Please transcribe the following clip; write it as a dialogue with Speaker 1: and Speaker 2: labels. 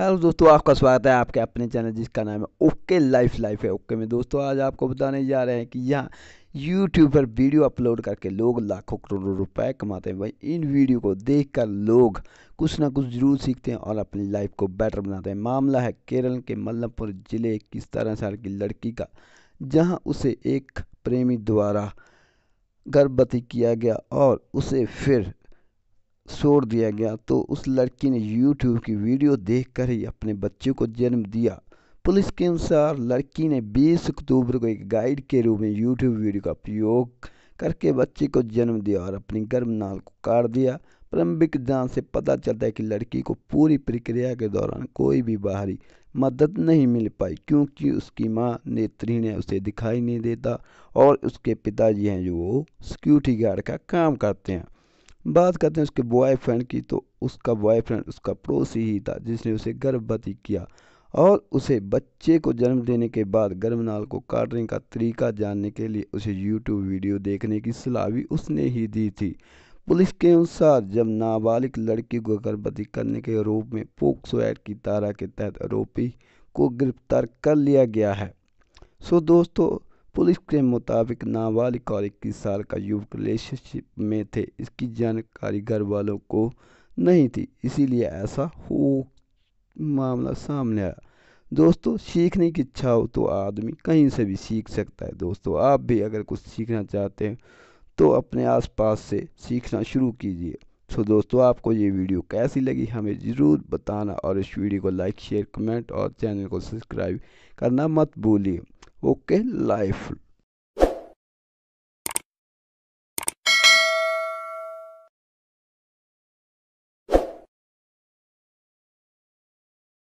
Speaker 1: hello दोस्तों आपका स्वागत है आपके अपने चैनल जिसका नाम है ओके लाइफ लाइफ है ओके में दोस्तों आज आपको बताने जा रहे हैं कि यहाँ यूट्यूब पर वीडियो अपलोड करके लोग लाखों करोड़ों रुपए कमाते हैं भाई इन वीडियो को देखकर लोग कुछ ना कुछ जरूर सीखते हैं और अपनी लाइफ को बेटर बनाते हैं मामला है केरल के मल्लपुर जिले की तरह साल की लड़की का जहाँ उसे एक प्रेमी द्वारा गर्भवती किया गया और उसे फिर छोड़ दिया गया तो उस लड़की ने यूट्यूब की वीडियो देखकर ही अपने बच्चे को जन्म दिया पुलिस के अनुसार लड़की ने 20 अक्टूबर को एक गाइड के रूप में यूट्यूब वीडियो का प्रयोग करके बच्चे को जन्म दिया और अपनी नाल को काट दिया प्रारंभिक जांच से पता चलता है कि लड़की को पूरी प्रक्रिया के दौरान कोई भी बाहरी मदद नहीं मिल पाई क्योंकि उसकी माँ नेत्री ने उसे दिखाई नहीं देता और उसके पिताजी हैं जो वो सिक्योरिटी गार्ड का काम करते हैं बात करते हैं उसके बॉयफ्रेंड की तो उसका बॉयफ्रेंड उसका पड़ोसी ही था जिसने उसे गर्भवती किया और उसे बच्चे को जन्म देने के बाद गर्भनाल को काटने का तरीका जानने के लिए उसे यूट्यूब वीडियो देखने की सलाह भी उसने ही दी थी पुलिस के अनुसार जब नाबालिग लड़की को गर्भवती करने के आरोप में पोक्सो एक्ट की धारा के तहत आरोपी को गिरफ्तार कर लिया गया है सो दोस्तों पुलिस के मुताबिक नाबालिग और इक्कीस साल का युवक रिलेशनशिप में थे इसकी जानकारी घर वालों को नहीं थी इसीलिए ऐसा हो मामला सामने आया दोस्तों सीखने की इच्छा हो तो आदमी कहीं से भी सीख सकता है दोस्तों आप भी अगर कुछ सीखना चाहते हैं तो अपने आसपास से सीखना शुरू कीजिए सो दोस्तों आपको ये वीडियो कैसी लगी हमें ज़रूर बताना और इस वीडियो को लाइक शेयर कमेंट और चैनल को सब्सक्राइब करना मत भूलिए ওকে লাইফ